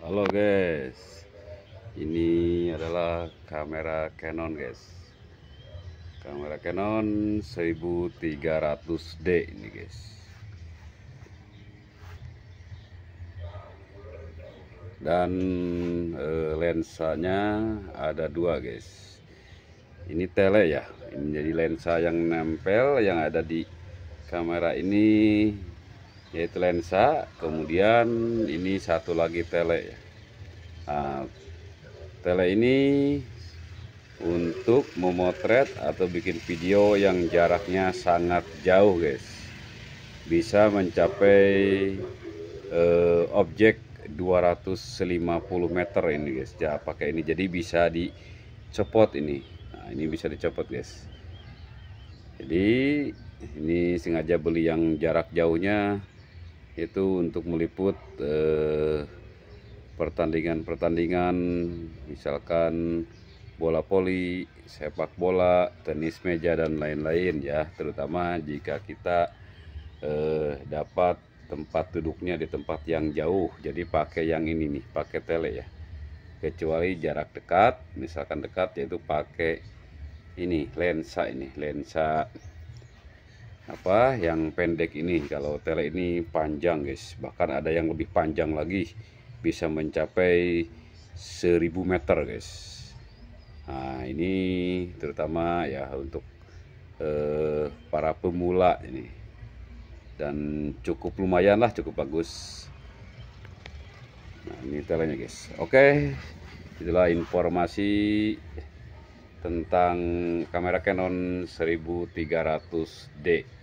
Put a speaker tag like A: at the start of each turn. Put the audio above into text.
A: Halo guys Ini adalah kamera Canon guys Kamera Canon 1300D ini guys Dan e, lensanya ada dua guys Ini tele ya Ini jadi lensa yang nempel yang ada di kamera ini yaitu lensa kemudian ini satu lagi tele nah, tele ini untuk memotret atau bikin video yang jaraknya sangat jauh guys bisa mencapai eh, objek 250 meter ini guys ya pakai ini jadi bisa dicopot ini nah, ini bisa dicopot guys jadi ini sengaja beli yang jarak jauhnya itu untuk meliput eh, pertandingan-pertandingan eh, misalkan bola poli sepak bola, tenis meja dan lain-lain ya, terutama jika kita eh, dapat tempat duduknya di tempat yang jauh. Jadi pakai yang ini nih, pakai tele ya. Kecuali jarak dekat, misalkan dekat yaitu pakai ini lensa ini, lensa apa yang pendek ini kalau tele ini panjang guys bahkan ada yang lebih panjang lagi bisa mencapai 1000 meter guys nah ini terutama ya untuk eh, para pemula ini dan cukup lumayan lah cukup bagus nah ini telenya guys oke itulah informasi tentang kamera Canon 1300D